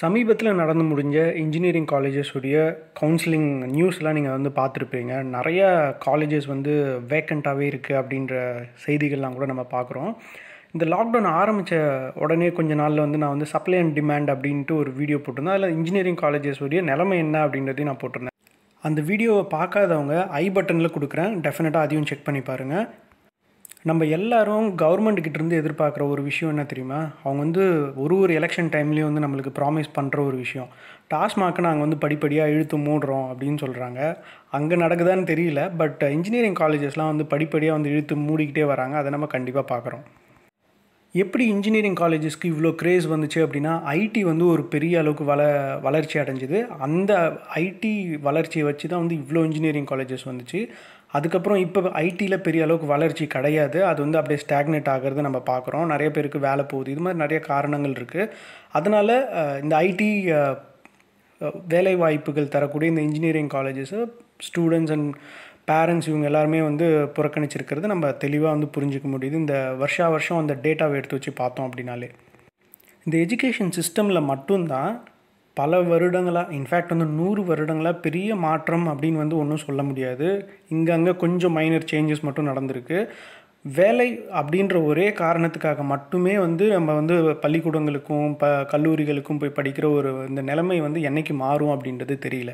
சமீபத்தில் நடந்து முடிஞ்ச இன்ஜினியரிங் காலேஜஸுடைய கவுன்சிலிங் நியூஸ்லாம் நீங்கள் வந்து பார்த்துருப்பீங்க நிறைய காலேஜஸ் வந்து வேக்கண்ட்டாகவே இருக்குது அப்படின்ற செய்திகள்லாம் கூட நம்ம பார்க்குறோம் இந்த லாக்டவுன் ஆரம்பித்த உடனே கொஞ்ச நாளில் வந்து நான் வந்து சப்ளை அண்ட் டிமாண்ட் அப்படின்ட்டு ஒரு வீடியோ போட்டிருந்தேன் அதில் இன்ஜினியரிங் காலேஜஸ் உடைய நிலைமை என்ன அப்படின்றதையும் நான் போட்டிருந்தேன் அந்த வீடியோவை பார்க்காதவங்க ஐ பட்டனில் கொடுக்குறேன் டெஃபினட்டாக அதையும் செக் பண்ணி பாருங்கள் நம்ம எல்லாரும் கவர்மெண்ட்டுக்கிட்டேருந்து எதிர்பார்க்குற ஒரு விஷயம் என்ன தெரியுமா அவங்க வந்து ஒரு ஒரு எலெக்ஷன் டைம்லேயும் வந்து நம்மளுக்கு ப்ராமிஸ் பண்ணுற ஒரு விஷயம் டாஸ்மாக் நாங்கள் வந்து படிப்படியாக இழுத்து மூடுறோம் அப்படின்னு சொல்கிறாங்க அங்கே நடக்குதான்னு தெரியல பட் இன்ஜினியரிங் காலேஜஸ்லாம் வந்து படிப்படியாக வந்து இழுத்து மூடிக்கிட்டே வராங்க அதை நம்ம கண்டிப்பாக பார்க்குறோம் எப்படி இன்ஜினியரிங் காலேஜஸ்க்கு இவ்வளோ க்ரேஸ் வந்துச்சு அப்படின்னா ஐடி வந்து ஒரு பெரிய அளவுக்கு வள வளர்ச்சி அடைஞ்சிது அந்த ஐடி வளர்ச்சியை வச்சு தான் வந்து இவ்வளோ இன்ஜினியரிங் காலேஜஸ் வந்துச்சு அதுக்கப்புறம் இப்போ ஐடியில் பெரிய அளவுக்கு வளர்ச்சி கிடையாது அது வந்து அப்படியே ஸ்டாக்னேட் ஆகிறது நம்ம பார்க்குறோம் நிறைய பேருக்கு வேலை போகுது இது மாதிரி நிறைய காரணங்கள் இருக்குது அதனால் இந்த ஐடி வேலை வாய்ப்புகள் தரக்கூடிய இந்த engineering colleges students and parents இவங்க எல்லாருமே வந்து புறக்கணிச்சிருக்கிறது நம்ம தெளிவாக வந்து புரிஞ்சிக்க முடியுது இந்த வருஷா வருஷம் அந்த டேட்டாவை எடுத்து வச்சு பார்த்தோம் அப்படின்னாலே இந்த எஜுகேஷன் சிஸ்டமில் மட்டும்தான் பல வருடங்களாக இன்ஃபேக்ட் வந்து நூறு வருடங்களாக பெரிய மாற்றம் அப்படின்னு வந்து ஒன்றும் சொல்ல முடியாது இங்கே அங்கே கொஞ்சம் மைனர் சேஞ்சஸ் மட்டும் நடந்திருக்கு வேலை அப்படின்ற ஒரே காரணத்துக்காக மட்டுமே வந்து நம்ம வந்து பள்ளிக்கூடங்களுக்கும் ப கல்லூரிகளுக்கும் போய் படிக்கிற ஒரு இந்த நிலைமை வந்து என்றைக்கு மாறும் அப்படின்றது தெரியல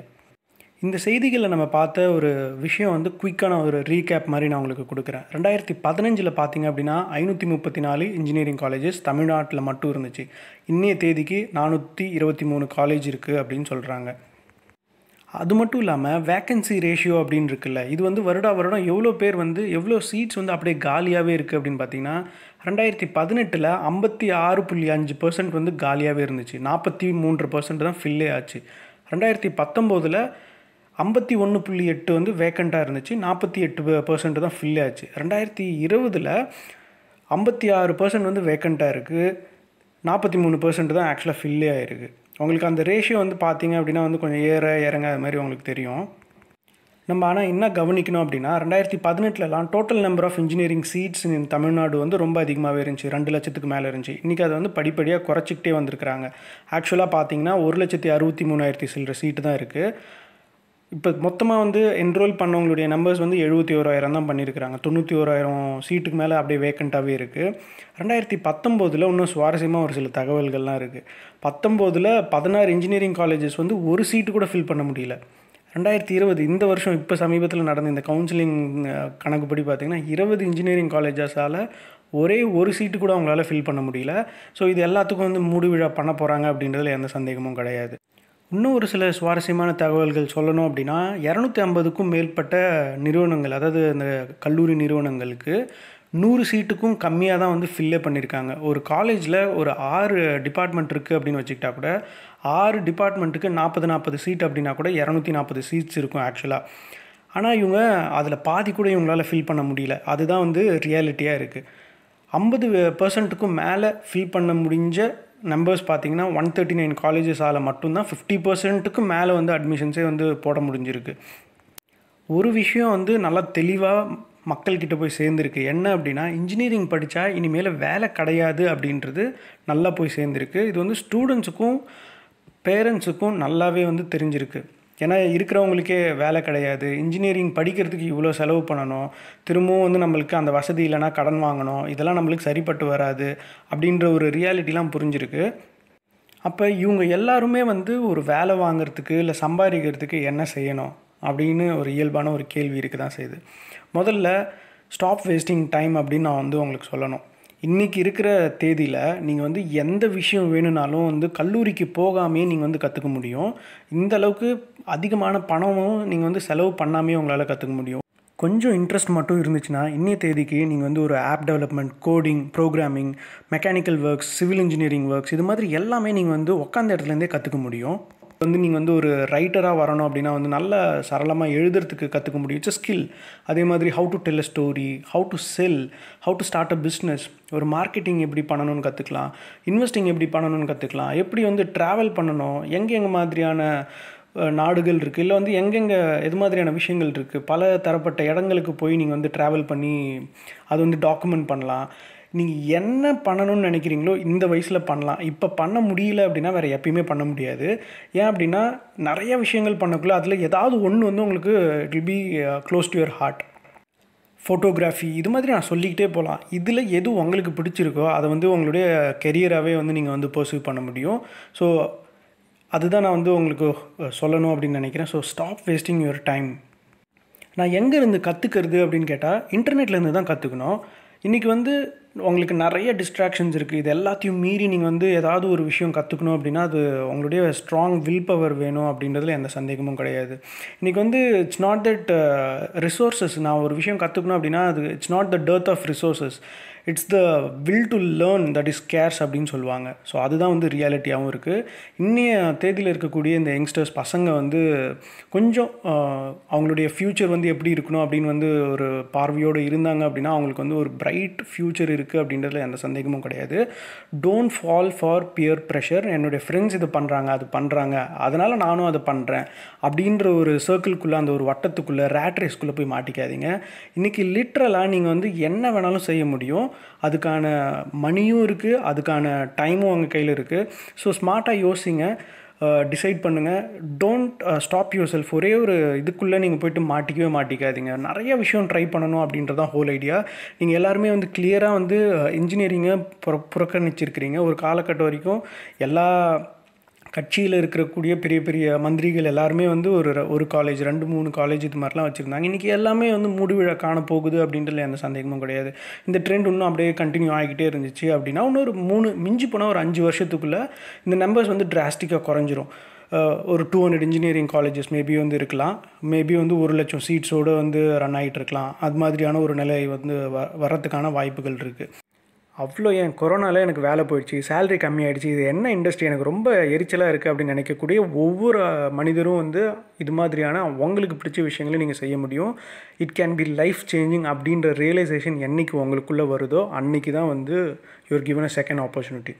இந்த செய்திகளில் நம்ம பார்த்த ஒரு விஷயம் வந்து குயிக்கான ஒரு ரீகேப் மாதிரி நான் உங்களுக்கு கொடுக்குறேன் ரெண்டாயிரத்தி பதினஞ்சில் பார்த்தீங்க அப்படின்னா ஐநூற்றி முப்பத்தி நாலு இன்ஜினியரிங் காலேஜஸ் தமிழ்நாட்டில் மட்டும் இருந்துச்சு இன்றைய தேதிக்கு நானூற்றி இருபத்தி மூணு காலேஜ் இருக்குது அப்படின்னு சொல்கிறாங்க அது மட்டும் இல்லாமல் வேக்கன்சி ரேஷியோ அப்படின்னு இருக்குல்ல இது வந்து வருடா வருடம் எவ்வளோ பேர் வந்து எவ்வளோ சீட்ஸ் வந்து அப்படியே காலியாகவே இருக்குது அப்படின்னு பார்த்தீங்கன்னா ரெண்டாயிரத்தி பதினெட்டில் ஐம்பத்தி ஆறு புள்ளி அஞ்சு பர்சன்ட் வந்து காலியாகவே இருந்துச்சு நாற்பத்தி மூன்று பர்சன்ட் தான் ஃபில்லே ஆச்சு ரெண்டாயிரத்தி பத்தொம்போதில் ஐம்பத்தி ஒன்று புள்ளி எட்டு வந்து வேக்கண்ட்டாக இருந்துச்சு நாற்பத்தி எட்டு பர்சன்ட் தான் ஃபில் ஆச்சு ரெண்டாயிரத்தி இருபதில் ஐம்பத்தி ஆறு பர்சன்ட் வந்து வேக்கண்ட்டாக இருக்குது நாற்பத்தி மூணு பர்சன்ட் தான் ஆக்சுவலாக ஃபில்லே ஆகிருக்கு உங்களுக்கு அந்த ரேஷியோ வந்து பார்த்தீங்க அப்படின்னா வந்து கொஞ்சம் ஏற இறங்க அது மாதிரி உங்களுக்கு தெரியும் நம்ம ஆனால் என்ன கவனிக்கணும் அப்படின்னா ரெண்டாயிரத்தி பதினெட்டுலலாம் total number of engineering seats in Tamil Nadu வந்து ரொம்ப அதிகமாகவே இருந்துச்சு ரெண்டு லட்சத்துக்கு மேலே இருந்துச்சு இன்றைக்கி அதை வந்து படிப்படியாக குறைச்சிக்கிட்டே வந்திருக்கிறாங்க ஆக்சுவலாக பார்த்தீங்கன்னா ஒரு லட்சத்தி அறுபத்தி மூணாயிரத்தி சில்லற சீட்டு தான் இருக்குது இப்போ மொத்தமாக வந்து என்ரோல் பண்ணவங்களுடைய நம்பர்ஸ் வந்து எழுபத்தி ஓராயிரம் தான் பண்ணியிருக்கிறாங்க தொண்ணூற்றி ஓராயிரம் சீட்டுக்கு மேலே அப்படியே வேக்கண்ட்டாகவே இருக்குது ரெண்டாயிரத்தி பத்தொம்போதில் இன்னும் சுவாரஸ்யமாக ஒரு சில தகவல்கள்லாம் இருக்குது பத்தொம்போதில் பதினாறு இன்ஜினியரிங் காலேஜஸ் வந்து ஒரு சீட்டு கூட ஃபில் பண்ண முடியல ரெண்டாயிரத்தி இருபது இந்த வருஷம் இப்போ சமீபத்தில் நடந்த இந்த கவுன்சிலிங் கணக்குப்படி பார்த்திங்கன்னா இருபது இன்ஜினியரிங் காலேஜஸால் ஒரே ஒரு சீட்டு கூட அவங்களால ஃபில் பண்ண முடியல ஸோ இது எல்லாத்துக்கும் வந்து விழா பண்ண போகிறாங்க அப்படின்றதுல எந்த சந்தேகமும் கிடையாது இன்னும் ஒரு சில சுவாரஸ்யமான தகவல்கள் சொல்லணும் அப்படின்னா இரநூத்தி ஐம்பதுக்கும் மேற்பட்ட நிறுவனங்கள் அதாவது அந்த கல்லூரி நிறுவனங்களுக்கு நூறு சீட்டுக்கும் கம்மியாக தான் வந்து ஃபில்லே பண்ணியிருக்காங்க ஒரு காலேஜில் ஒரு ஆறு டிபார்ட்மெண்ட் இருக்குது அப்படின்னு வச்சுக்கிட்டா கூட ஆறு டிபார்ட்மெண்ட்டுக்கு நாற்பது நாற்பது சீட் அப்படின்னா கூட இரநூத்தி நாற்பது சீட்ஸ் இருக்கும் ஆக்சுவலாக ஆனால் இவங்க அதில் பாதி கூட இவங்களால் ஃபில் பண்ண முடியல அதுதான் வந்து ரியாலிட்டியாக இருக்குது ஐம்பது பர்சன்ட்டுக்கும் மேலே ஃபில் பண்ண முடிஞ்ச நம்பர்ஸ் பார்த்தீங்கன்னா ஒன் தேர்ட்டி நைன் காலேஜஸால் மட்டும்தான் ஃபிஃப்டி பர்சன்ட்டுக்கு மேலே வந்து அட்மிஷன்ஸே வந்து போட முடிஞ்சிருக்கு ஒரு விஷயம் வந்து நல்லா தெளிவாக மக்கள்கிட்ட போய் சேர்ந்துருக்கு என்ன அப்படின்னா இன்ஜினியரிங் படித்தா இனிமேல் வேலை கிடையாது அப்படின்றது நல்லா போய் சேர்ந்துருக்கு இது வந்து ஸ்டூடெண்ட்ஸுக்கும் பேரண்ட்ஸுக்கும் நல்லாவே வந்து தெரிஞ்சிருக்கு ஏன்னா இருக்கிறவங்களுக்கே வேலை கிடையாது இன்ஜினியரிங் படிக்கிறதுக்கு இவ்வளோ செலவு பண்ணணும் திரும்பவும் வந்து நம்மளுக்கு அந்த வசதி இல்லைனா கடன் வாங்கணும் இதெல்லாம் நம்மளுக்கு சரிப்பட்டு வராது அப்படின்ற ஒரு ரியாலிட்டிலாம் புரிஞ்சிருக்கு அப்போ இவங்க எல்லாருமே வந்து ஒரு வேலை வாங்கிறதுக்கு இல்லை சம்பாதிக்கிறதுக்கு என்ன செய்யணும் அப்படின்னு ஒரு இயல்பான ஒரு கேள்வி இருக்கு தான் செய்யுது முதல்ல ஸ்டாப் வேஸ்டிங் டைம் அப்படின்னு நான் வந்து உங்களுக்கு சொல்லணும் இன்றைக்கி இருக்கிற தேதியில் நீங்கள் வந்து எந்த விஷயம் வேணும்னாலும் வந்து கல்லூரிக்கு போகாமே நீங்கள் வந்து கற்றுக்க முடியும் இந்த அளவுக்கு அதிகமான பணமும் நீங்கள் வந்து செலவு பண்ணாமே உங்களால் கற்றுக்க முடியும் கொஞ்சம் இன்ட்ரெஸ்ட் மட்டும் இருந்துச்சுன்னா இன்னைய தேதிக்கு நீங்கள் வந்து ஒரு app development coding programming mechanical works civil engineering works இது மாதிரி எல்லாமே நீங்கள் வந்து உட்காந்த இடத்துலேருந்தே கற்றுக்க முடியும் வந்து நீங்கள் வந்து ஒரு ரைட்டராக வரணும் அப்படின்னா வந்து நல்ல சரளமாக எழுதுறதுக்கு கற்றுக்க முடியும் இட்ஸ் ஸ்கில் அதே மாதிரி how to tell a story how to sell how to start a business ஒரு மார்க்கெட்டிங் எப்படி பண்ணணும்னு கற்றுக்கலாம் இன்வெஸ்டிங் எப்படி பண்ணணும்னு கற்றுக்கலாம் எப்படி வந்து ட்ராவல் பண்ணணும் எங்கெங்கே மாதிரியான நாடுகள் இருக்குது இல்லை வந்து எங்கெங்கே எது மாதிரியான விஷயங்கள் இருக்குது பல தரப்பட்ட இடங்களுக்கு போய் நீங்கள் வந்து ட்ராவல் பண்ணி அது வந்து டாக்குமெண்ட் பண்ணலாம் நீங்கள் என்ன பண்ணணும்னு நினைக்கிறீங்களோ இந்த வயசில் பண்ணலாம் இப்போ பண்ண முடியல அப்படின்னா வேறு எப்பயுமே பண்ண முடியாது ஏன் அப்படின்னா நிறைய விஷயங்கள் பண்ணக்குள்ளே அதில் ஏதாவது ஒன்று வந்து உங்களுக்கு it will be close to your heart photography இது மாதிரி நான் சொல்லிக்கிட்டே போகலாம் இதில் எது உங்களுக்கு பிடிச்சிருக்கோ அதை வந்து உங்களுடைய கெரியராகவே வந்து நீங்கள் வந்து பர்சூவ் பண்ண முடியும் ஸோ அதுதான் நான் வந்து உங்களுக்கு சொல்லணும் அப்படின்னு நினைக்கிறேன் so stop wasting your time நான் எங்கேருந்து கற்றுக்கிறது அப்படின்னு கேட்டால் இன்டர்நெட்லேருந்து தான் கற்றுக்கணும் இன்றைக்கி வந்து உங்களுக்கு நிறைய டிஸ்ட்ராக்ஷன்ஸ் இருக்குது இது எல்லாத்தையும் மீறி நீங்கள் வந்து ஏதாவது ஒரு விஷயம் கற்றுக்கணும் அப்படின்னா அது உங்களுடைய ஸ்ட்ராங் வில் பவர் வேணும் அப்படின்றதுல எந்த சந்தேகமும் கிடையாது இன்றைக்கி வந்து இட்ஸ் நாட் தட் ரிசோர்ஸஸ் நான் ஒரு விஷயம் கற்றுக்கணும் அப்படின்னா அது it's not the dearth of resources it's the will to learn that is scarce அப்படின்னு சொல்லுவாங்க ஸோ அதுதான் வந்து ரியாலிட்டியாகவும் இருக்குது இன்னைய தேதியில் இருக்கக்கூடிய இந்த யங்ஸ்டர்ஸ் பசங்க வந்து கொஞ்சம் அவங்களுடைய ஃப்யூச்சர் வந்து எப்படி இருக்கணும் அப்படின்னு வந்து ஒரு பார்வையோடு இருந்தாங்க அப்படின்னா அவங்களுக்கு வந்து ஒரு பிரைட் ஃப்யூச்சர் இருக்குது அப்படின்றதுல எந்த சந்தேகமும் கிடையாது don't fall for peer pressure என்னுடைய ஃப்ரெண்ட்ஸ் இது பண்ணுறாங்க அது பண்ணுறாங்க அதனால் நானும் அதை பண்ணுறேன் அப்படின்ற ஒரு சர்க்கிள்குள்ளே அந்த ஒரு வட்டத்துக்குள்ளே ரேட் ரேஸ்குள்ளே போய் மாட்டிக்காதீங்க இன்றைக்கி லிட்ரலாக நீங்கள் வந்து என்ன வேணாலும் செய்ய முடியும் அதுக்கான மணியும் இருக்குது அதுக்கான டைமும் அவங்க கையில் இருக்குது ஸோ ஸ்மார்ட்டாக யோசிங்க டிசைட் பண்ணுங்கள் டோன்ட் ஸ்டாப் யூர் செல்ஃப் ஒரே ஒரு இதுக்குள்ளே நீங்கள் போய்ட்டு மாட்டிக்கவே மாட்டிக்காதீங்க நிறைய விஷயம் ட்ரை பண்ணணும் அப்படின்றதான் ஹோல் ஐடியா நீங்கள் எல்லாருமே வந்து கிளியராக வந்து இன்ஜினியரிங்கை புற புறக்கணிச்சிருக்கிறீங்க ஒரு காலக்கட்டம் வரைக்கும் எல்லா கட்சியில் இருக்கக்கூடிய பெரிய பெரிய மந்திரிகள் எல்லாருமே வந்து ஒரு ஒரு காலேஜ் ரெண்டு மூணு காலேஜ் இது மாதிரிலாம் வச்சுருந்தாங்க இன்றைக்கி எல்லாமே வந்து முடிவிழா காணப்போகுது அப்படின்றதுல எந்த சந்தேகமும் கிடையாது இந்த ட்ரெண்ட் இன்னும் அப்படியே கண்டினியூ ஆகிக்கிட்டே இருந்துச்சு அப்படின்னா இன்னொரு மூணு மிஞ்சி போனால் ஒரு அஞ்சு வருஷத்துக்குள்ளே இந்த நம்பர்ஸ் வந்து டிராஸ்டிக்காக குறைஞ்சிரும் ஒரு two hundred engineering colleges maybe வந்து இருக்கலாம் மேபி வந்து ஒரு லட்சம் சீட்ஸோடு வந்து ரன் ஆகிட்டு இருக்கலாம் அது மாதிரியான ஒரு நிலை வந்து வ வரத்துக்கான வாய்ப்புகள் இருக்குது அவ்வளோ என் கொரோனாவில் எனக்கு வேலை போயிடுச்சு சேலரி கம்மியாயிடுச்சு இது என்ன இண்டஸ்ட்ரி எனக்கு ரொம்ப எரிச்சலாக இருக்குது அப்படின்னு நினைக்கக்கூடிய ஒவ்வொரு மனிதரும் வந்து இது மாதிரியான உங்களுக்கு பிடிச்ச விஷயங்களையும் நீங்கள் செய்ய முடியும் it can be life changing அப்படின்ற ரியலைசேஷன் என்றைக்கு உங்களுக்குள்ளே வருதோ அன்றைக்கி தான் வந்து your given a second opportunity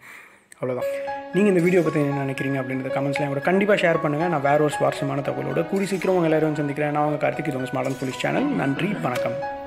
அவ்வளோதான் நீங்கள் இந்த வீடியோ பற்றி என்ன நினைக்கிறீங்க அப்படின்றத கமெண்ட்ஸ்லாம் கூட கண்டிப்பாக ஷேர் பண்ணுங்கள் நான் வேறு ஒரு சுவாரஸ்யமான தகவலோடு கூடி சீக்கிரம் உங்கள் எல்லோரும் சந்திக்கிறேன் நான் உங்கள் கார்த்திக் இது உங்கள் ஸ்மார்ட் போலீஸ் சேனல் நன்றி வணக்கம்